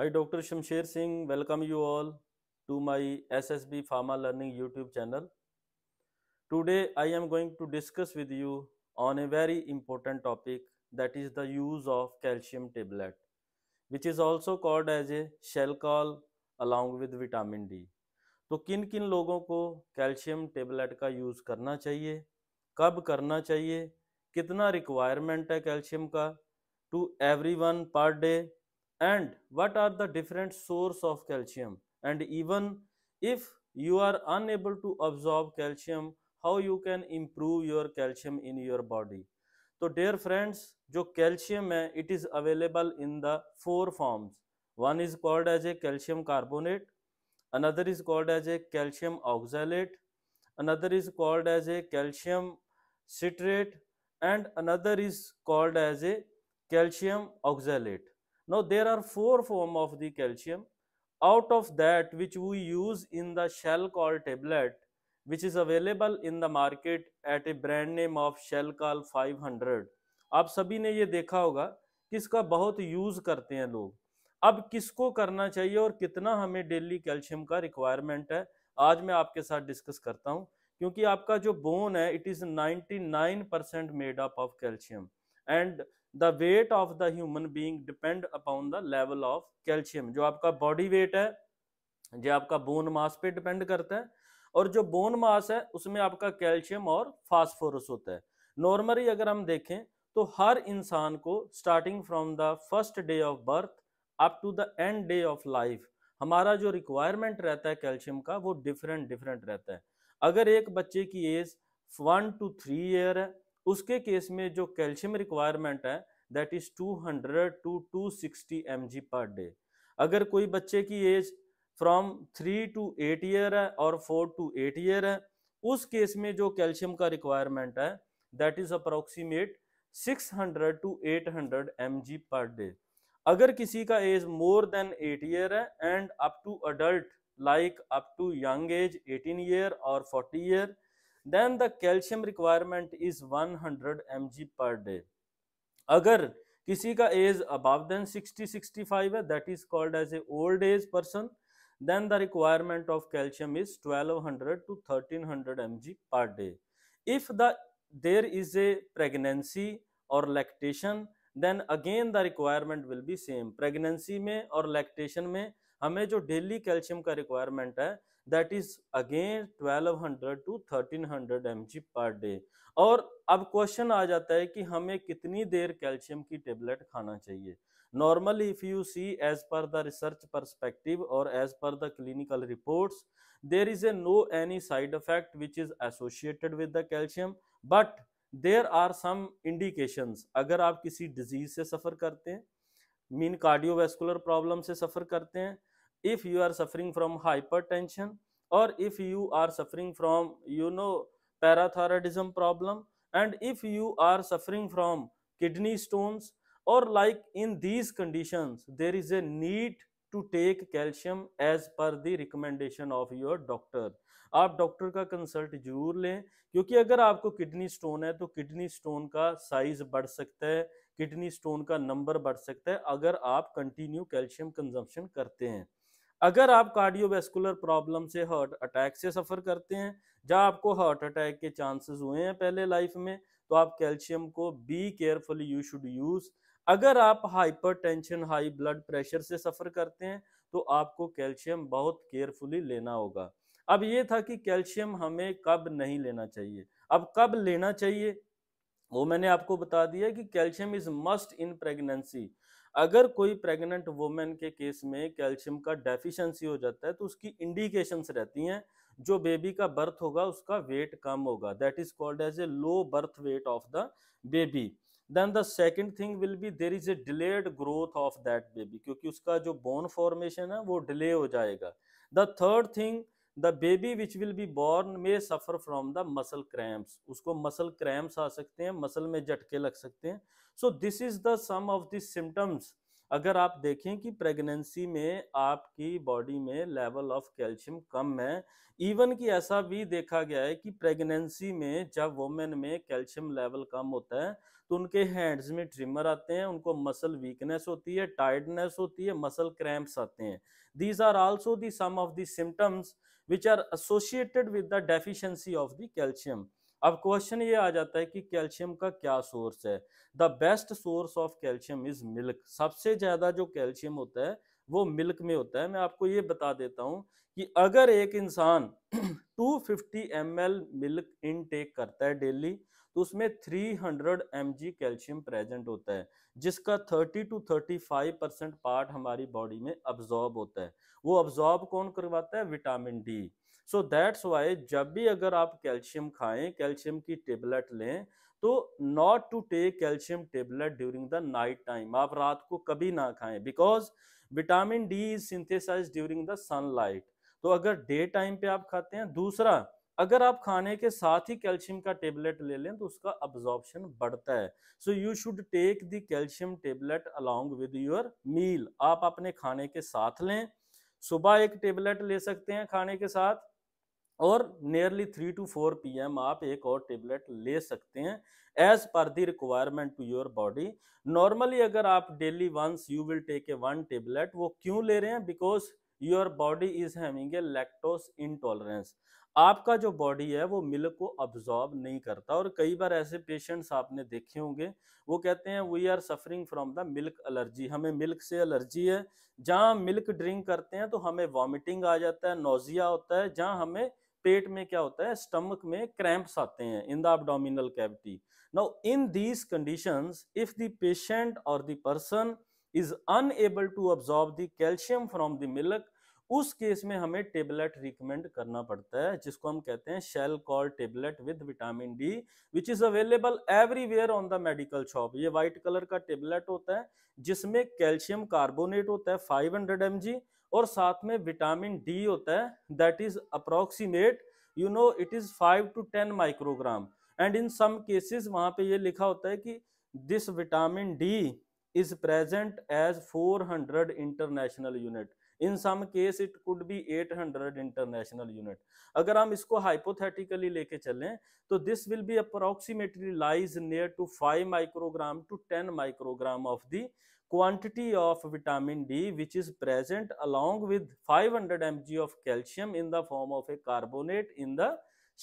I doctor Shamsher Singh welcome you all to my SSB pharma learning YouTube channel today I am going to discuss with you on a very important topic that is the use of calcium tablet which is also called as a Shelcal along with vitamin D तो किन किन लोगों को calcium tablet का use करना चाहिए कब करना चाहिए कितना रिक्वायरमेंट है कैल्शियम का to everyone per day and what are the different source of calcium and even if you are unable to absorb calcium how you can improve your calcium in your body So, dear friends जो calcium it is available in the four forms one is called as a calcium carbonate another is called as a calcium oxalate another is called as a calcium citrate and another is called as a calcium oxalate Now there are four form of the calcium. Out of that which we use in the shell call tablet which is available in the market at a brand name of shell call 500. aap sabhi ne ye dekha hoga कि इसका बहुत use करते हैं लोग अब किसको करना चाहिए और कितना हमें डेली कैल्शियम का रिक्वायरमेंट है आज मैं आपके साथ डिस्कस करता हूँ क्योंकि आपका जो बोन है it is 99 percent made up of calcium and the weight of the human being depend upon the level of calcium जो आपका बॉडी वेट है जो आपका बोन मास पे डिपेंड करता है और जो बोन मास है उसमें आपका कैल्शियम और फास्फोरस होता है नॉर्मली अगर हम देखें तो हर इंसान को starting from the first day of birth up to the end day of life हमारा जो रिक्वायरमेंट रहता है कैल्शियम का वो डिफरेंट डिफरेंट रहता है अगर एक बच्चे की age one two three year है उसके केस में जो कैल्शियम रिक्वायरमेंट है that is 200 to 260 sixty per day अगर कोई बच्चे की age from three to eight year है और फोर टू एट ईयर है उस केस में जो कैल्शियम का रिक्वायरमेंट है that is approximate 600 to 800 hundred per day अगर किसी का age more than eight year है and up to adult like up to young age 18 year और 40 year then the calcium requirement is 100 hundred M G per day अगर किसी का as above then 60 65 है that is called as a old age person then the requirement of calcium is twelve hundred to thirteen hundred M G per day if the there is a pregnancy और lactation then again the requirement will be same pregnancy में और lactation में हमें जो daily calcium का requirement है that is again 1200 to 1300 G per day और अब क्वेश्चन आ जाता है कि हमें कितनी देर कैल्शियम की टेबलेट खाना चाहिए normal if you see as per the research perspective और as per the clinical reports there is a no any side effect which is associated with the calcium but there are some indications अगर आप किसी disease से सफर करते हैं mean cardiovascular problem से सफर करते हैं if you are suffering from hypertension or if you are suffering from you know parathyroidism problem and if you are suffering from kidney stones or like in these conditions there is a need to take calcium as per the recommendation of your doctor आप doctor का consult जरूर लें क्योंकि अगर आपको kidney stone है तो kidney stone का साइज बढ़ सकता है किडनी स्टोन का नंबर बढ़ सकता है अगर आप कंटिन्यू कैल्शियम कंजम्पशन करते हैं अगर आप कार्डियोवेस्कुलर प्रॉब्लम से हार्ट अटैक से सफ़र करते हैं जहाँ आपको हार्ट अटैक के चांसेस हुए हैं पहले लाइफ में तो आप कैल्शियम को be carefully you should use अगर आप हाइपरटेंशन हाई ब्लड प्रेशर से सफ़र करते हैं तो आपको कैल्शियम बहुत केयरफुली लेना होगा अब ये था कि कैल्शियम हमें कब नहीं लेना चाहिए अब कब लेना चाहिए वो मैंने आपको बता दिया कि calcium is must in pregnancy अगर कोई प्रेग्नेंट वुमेन के केस में कैल्शियम का डेफिशिएंसी हो जाता है तो उसकी इंडिकेशंस रहती हैं जो बेबी का बर्थ होगा उसका वेट कम होगा that is called as a low birth weight of the baby then the second thing will be there is a delayed growth of that baby क्योंकि उसका जो बोन फॉर्मेशन है वो डिले हो जाएगा the third thing the baby which will be born may suffer from the muscle cramps उसको muscle cramps आ सकते हैं मसल में झटके लग सकते हैं so this is the some of this symptoms अगर आप देखें कि प्रेगनेंसी में आपकी बॉडी में लेवल ऑफ कैल्शियम कम है इवन कि ऐसा भी देखा गया है कि प्रेगनेंसी में जब वोमेन में कैल्शियम लेवल कम होता है तो उनके हैंड्स में ट्रिमर आते हैं उनको मसल वीकनेस होती है टायर्डनेस होती है मसल क्रैम्प्स आते हैं these are also some of the symptoms which are associated with the deficiency of the calcium अब क्वेश्चन ये आ जाता है कि कैल्शियम का क्या सोर्स है the best source of calcium is milk सबसे ज्यादा जो कैल्शियम होता है वो मिल्क में होता है मैं आपको ये बता देता हूँ कि अगर एक इंसान 250 ml मिल्क इनटेक करता है डेली तो उसमें 300 हंड्रेड कैल्शियम प्रेजेंट होता है जिसका 30 टू 35 परसेंट पार्ट हमारी बॉडी में अब्जॉर्ब होता है वो अब्जॉर्ब कौन करवाता है vitamin D so that's why जब भी अगर आप कैल्शियम खाएं कैल्शियम की टेबलेट लें तो not to take calcium tablet during the night time आप रात को कभी ना खाएं because vitamin D is synthesize during the sunlight तो अगर डे टाइम पे आप खाते हैं दूसरा अगर आप खाने के साथ ही कैल्शियम का टेबलेट ले लें तो उसका अब्जॉर्बशन बढ़ता है so you should take the calcium tablet along with your meal आप अपने खाने के साथ लें सुबह एक टेबलेट ले सकते हैं खाने के साथ और nearly three to four P M आप एक और टेबलेट ले सकते हैं as per the requirement to your body normally अगर आप daily once you will take a one tablet वो क्यों ले रहे हैं because your body is having a lactose intolerance आपका जो बॉडी है वो मिल्क को अब्जॉर्ब नहीं करता और कई बार ऐसे पेशेंट्स आपने देखे होंगे वो कहते हैं we are suffering from the milk allergy हमें मिल्क से एलर्जी है जहाँ मिल्क ड्रिंक करते हैं तो हमें वॉमिटिंग आ जाता है नोजिया होता है जहाँ हमें पेट में क्या होता है स्टमक में क्रैम्प्स आते हैं in the abdominal cavity now in these conditions if the patient or the person is unable to absorb the calcium from the milk उस केस में हमें टेबलेट रिकमेंड करना पड़ता है जिसको हम कहते हैं Shelcal tablet with vitamin D which is available everywhere on the medical shop ये व्हाइट कलर का टेबलेट होता है जिसमें कैल्शियम कार्बोनेट होता है 500 हंड्रेड और साथ में विटामिन डी होता है that is approximate you know it is five to ten microgram and in some cases वहां पे ये लिखा होता है कि this vitamin D is present as 400 international unit in some case it could be 800 international unit अगर हम इसको हाइपोथेटिकली लेके चलें तो this will be approximately lies near to 5 microgram to 10 microgram of the quantity of vitamin D which is present along with 500 mg of calcium in the form of a carbonate in the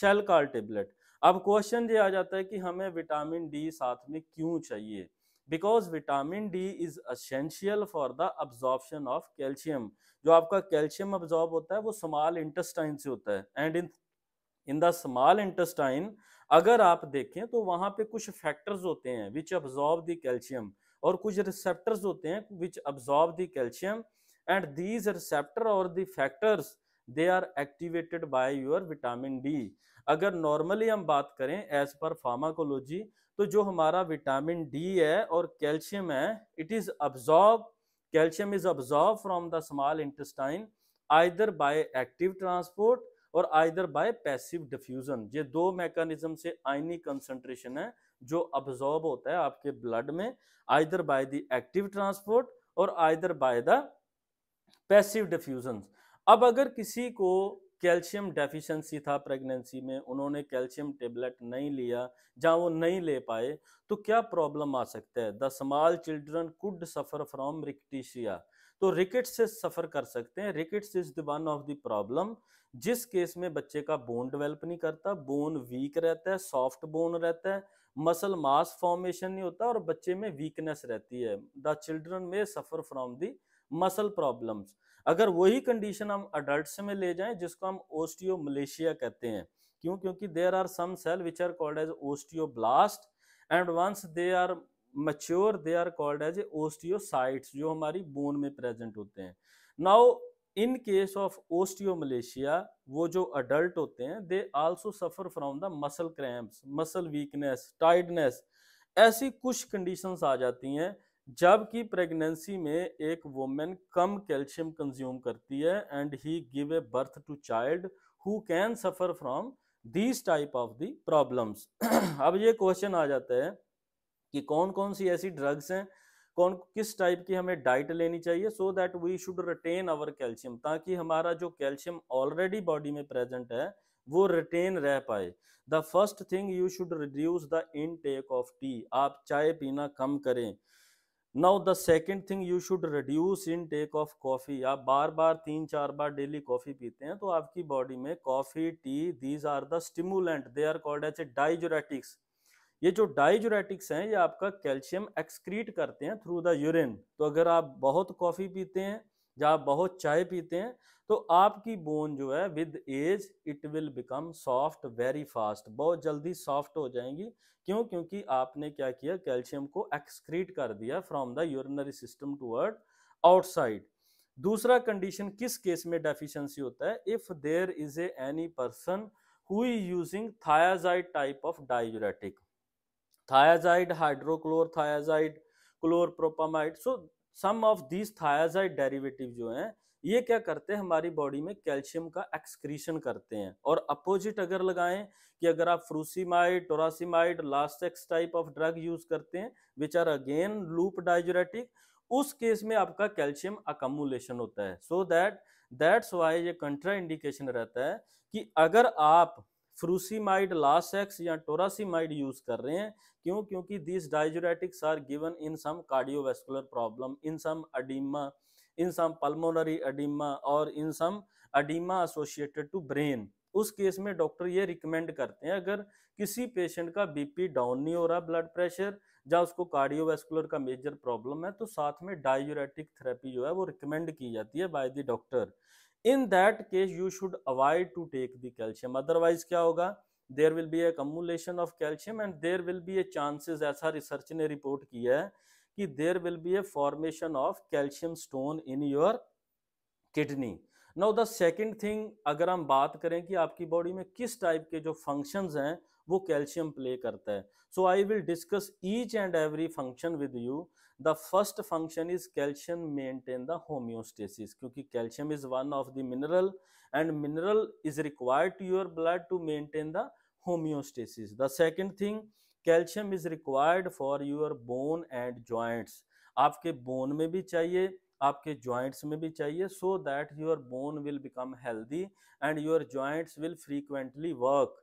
shellcal tablet. अब question ये आ जाता है कि हमें vitamin D साथ में क्यों चाहिए because vitamin D is essential for the absorption of calcium जो आपका कैल्शियम अब्जॉर्ब होता है वो स्मॉल इंटेस्टाइन से होता है and in in the small intestine अगर आप देखें तो वहाँ पे कुछ फैक्टर्स होते हैं विच अब्जॉर्ब द कैल्शियम और कुछ रिसेप्टर्स होते हैं which absorb the calcium and these receptor or the factors they are activated by your vitamin D अगर नॉर्मली हम बात करें एज पर फार्माकोलॉजी तो जो हमारा विटामिन डी है और कैल्शियम है it is absorb calcium is absorb from the small intestine either by active transport or either by passive diffusion ये दो मैकेनिज्म से आइनी कंसंट्रेशन है जो अब्जॉर्ब होता है आपके ब्लड में either by the active transport or either by the passive diffusion अब अगर किसी को कैल्शियम डेफिशिएंसी था प्रेगनेंसी में उन्होंने कैल्शियम टेबलेट नहीं लिया जहाँ वो नहीं ले पाए तो क्या प्रॉब्लम आ सकता है the small children could suffer from rickettsia तो रिकेट से सफ़र कर सकते हैं rickets is the one of the problem जिस केस में बच्चे का बोन डेवलप नहीं करता बोन वीक रहता है सॉफ्ट बोन रहता है मसल मास फॉर्मेशन नहीं होता और बच्चे में वीकनेस रहती है द चिल्ड्रन में suffer from the muscle problems अगर वही कंडीशन हम अडल्ट में ले जाएं जिसको हम ओस्टियो मलेशिया कहते हैं क्यों क्योंकि there are some cell which are called as blast and once they are mature they are called as osteocytes जो हमारी बोन में प्रेजेंट होते हैं now in case of osteomalacia वो जो अडल्ट होते हैं they also suffer from the muscle cramps muscle weakness tightness ऐसी कुछ कंडीशंस आ जाती हैं जबकि प्रेगनेंसी में एक वोमेन कम कैल्शियम कंज्यूम करती है and he give a birth to child who can suffer from these type of the problems अब ये क्वेश्चन आ जाता है कि कौन कौन सी ऐसी ड्रग्स हैं कौन किस टाइप की हमें डाइट लेनी चाहिए so that we should retain our calcium ताकि हमारा जो कैल्शियम ऑलरेडी बॉडी में प्रेजेंट है वो रिटेन रह पाए the first thing you should reduce the intake of tea आप चाय पीना कम करें now the second thing you should reduce intake of coffee आप बार बार तीन चार बार डेली कॉफ़ी पीते हैं तो आपकी बॉडी में coffee tea these are the stimulant they are called as a diuretics ये जो डाइजोरेटिक्स हैं ये आपका कैल्शियम एक्सक्रीट करते हैं थ्रू द यूरिन तो अगर आप बहुत कॉफ़ी पीते हैं जब आप बहुत चाय पीते हैं तो आपकी बोन जो है with age it will become soft very fast बहुत जल्दी सॉफ्ट हो जाएंगी क्यों क्योंकि आपने क्या किया कैल्शियम को एक्सक्रीट कर दिया from the urinary system toward outside दूसरा कंडीशन किस केस में डेफिशिएंसी होता है if there is a any person who using thiazide type of diuretic thiazide hydrochlorothiazide chlorpropamide so some of these thiazide derivative जो हैं ये क्या करते हैं हमारी बॉडी में कैल्शियम का एक्सक्रीशन करते हैं और अपोजिट अगर लगाएं कि अगर आप frusemide torasemide Lasix type of drug use करते हैं which are again loop diuretic उस केस में आपका कैल्शियम अकमुलेशन होता है सो दैट दैट्स वाई ये कंट्रा इंडिकेशन रहता है कि अगर आप फ्रूसीमाइड लासेक्स या टोरासीमाइड यूज कर रहे हैं क्यों क्योंकि this diuretics are given in some cardiovascular problem in some oedema in some pulmonary oedema or in some oedema associated to brain उस केस में डॉक्टर ये रिकमेंड करते हैं अगर किसी पेशेंट का बीपी डाउन नहीं हो रहा ब्लड प्रेशर या उसको कार्डियोवेस्कुलर का मेजर प्रॉब्लम है तो साथ में डायोरेटिक थेरेपी जो है वो रिकमेंड की जाती है by the doctor in that case you should avoid to take the calcium otherwise क्या होगा there will be accumulation of calcium and there will be a chances ऐसा रिसर्च ने रिपोर्ट किया है कि there will be a formation of calcium stone in your kidney now the second thing अगर हम बात करें कि आपकी बॉडी में किस टाइप के जो फंक्शंस हैं वो कैल्शियम प्ले करता है so I will discuss each and every function with you the first function is calcium maintain the homeostasis क्योंकि calcium is one of the mineral and mineral is required to your blood to maintain the homeostasis the second thing calcium is required for your bone and joints आपके bone में भी चाहिए आपके joints में भी चाहिए so that your bone will become healthy and your joints will frequently work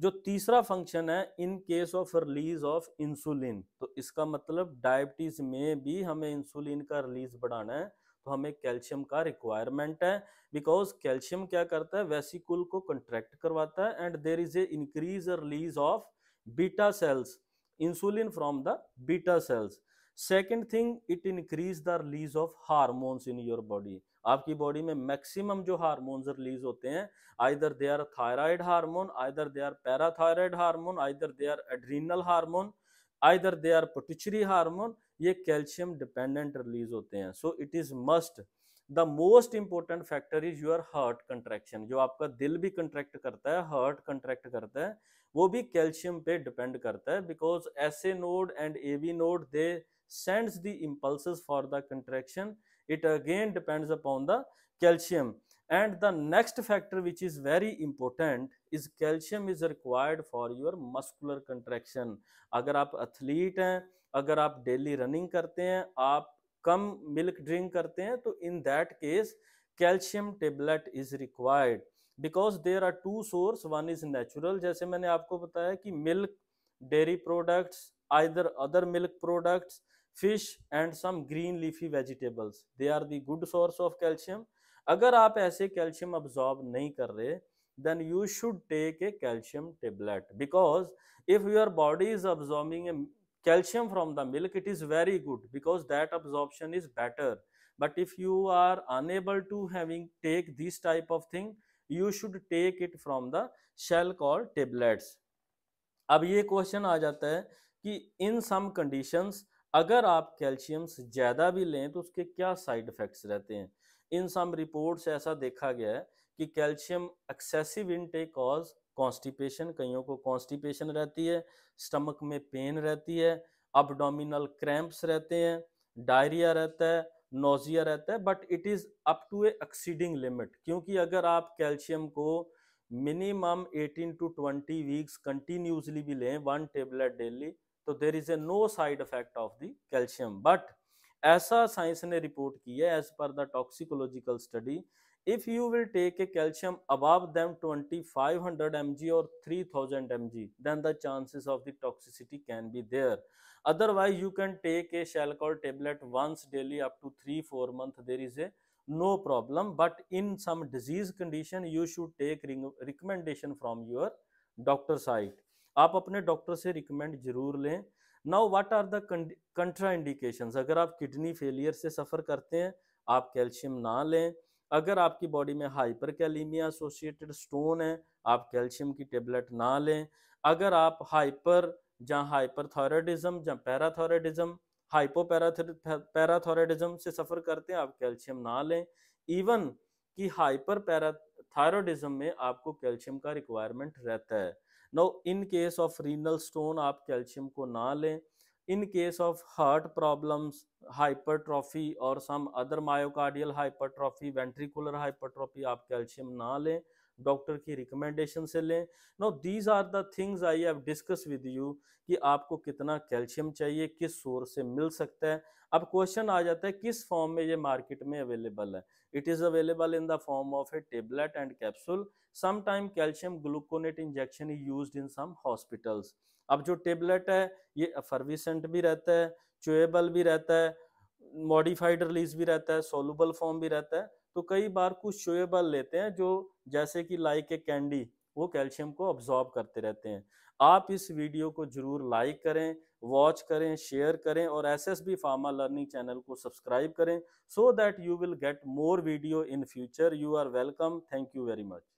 जो तीसरा फंक्शन है in case of release of insulin तो इसका मतलब डायबिटीज में भी हमें इंसुलिन का रिलीज बढ़ाना है तो हमें कैल्शियम का रिक्वायरमेंट है बिकॉज कैल्शियम क्या करता है वेसिकुल को कंट्रैक्ट करवाता है and there is a increase release of beta cells insulin from the beta cells second thing it increase the release of hormones in your body आपकी बॉडी में मैक्सिमम जो हारमोन रिलीज होते हैं either they are thyroid hormone either they are parathyroid hormone either they are adrenal hormone either they are pituitary hormone ये calcium dependent release होते हैं so it is must the most important factor is your heart contraction जो आपका दिल भी contract करता है heart contract करता है वो भी कैल्शियम पे डिपेंड करता है because S A node and A V node they sends the impulse for the contraction it again depends upon the calcium and the next factor which is very important is calcium is required for your muscular contraction अगर आप athlete हैं अगर आप daily running करते हैं आप कम milk drink करते हैं तो in that case calcium tablet is required because there are two source one is natural जैसे मैंने आपको बताया कि milk dairy products either other milk products fish and some green leafy vegetables they are the good source of calcium अगर आप ऐसे calcium absorb नहीं कर रहे then you should take a calcium tablet because if your body is absorbing a calcium from the milk it is very good because that absorption is better but if you are unable to having take this type of thing you should take it from the Shelcal tablets अब ये question आ जाता है कि इन some conditions अगर आप calciums ज़्यादा भी लें तो उसके क्या साइड इफ़ेक्ट्स रहते हैं इन सम रिपोर्ट्स ऐसा देखा गया है कि calcium excessive intake cause constipation कईयों को कॉन्स्टिपेशन रहती है स्टमक में पेन रहती है अपडोमिनल क्रैम्प्स रहते हैं डायरिया रहता है नोजिया रहता है but it is up to a exceeding limit क्योंकि अगर आप कैल्शियम को मिनिमम 18 टू 20 वीक्स कंटिन्यूसली भी लें वन टेबलेट डेली तो there is a no side effect of the calcium but ऐसा साइंस ने रिपोर्ट किया है as per the toxicological study if you will take a calcium above them m g और three thousand m g then the chances of the toxicity can be there otherwise you can take a Shelcal tablet once daily up to three four month there is a no problem but in some disease condition you should take recommendation from your doctor site आप अपने doctor से recommend जरूर लें now what are the contraindications अगर आप kidney failure से suffer करते हैं आप कैल्शियम ना लें अगर आपकी बॉडी में हाइपर कैलीमिया एसोसिएटेड स्टोन है आप कैल्शियम की टेबलेट ना लें अगर आप हाइपर जहाँ हाइपरथॉयराइडिज्म जहाँ हाइपो हाइपोपैराथॉयराइडिज्म से सफ़र करते हैं आप कैल्शियम ना लें इवन कि हाइपर पैराथायरॉयडिज्म में आपको कैल्शियम का रिक्वायरमेंट रहता है no in case of renal stone आप कैल्शियम को ना लें in case of heart problems hypertrophy और some other myocardial hypertrophy ventricular hypertrophy आप कैल्शियम ना लें डॉक्टर की रिकमेंडेशन से लें no these are the things I have discuss with you कि आपको कितना कैल्शियम चाहिए किस सोर्स से मिल सकता है अब क्वेश्चन आ जाता है किस फॉर्म में ये मार्केट में अवेलेबल है it is available in the form of a tablet and capsule some time calcium gluconate injection use in some hospitals अब जो टेबलेट है ये फर्विसेंट भी रहता है चोएबल भी रहता है मॉडिफाइड रिलीज भी रहता है सोलूबल फॉर्म भी रहता है तो कई बार कुछ चोएबल लेते हैं जो जैसे कि लाइक ए कैंडी वो कैल्शियम को ऑब्जॉर्ब करते रहते हैं आप इस वीडियो को जरूर लाइक करें वॉच करें शेयर करें और S S B pharma learning channel को सब्सक्राइब करें so that you will get more video in future you are welcome thank you very much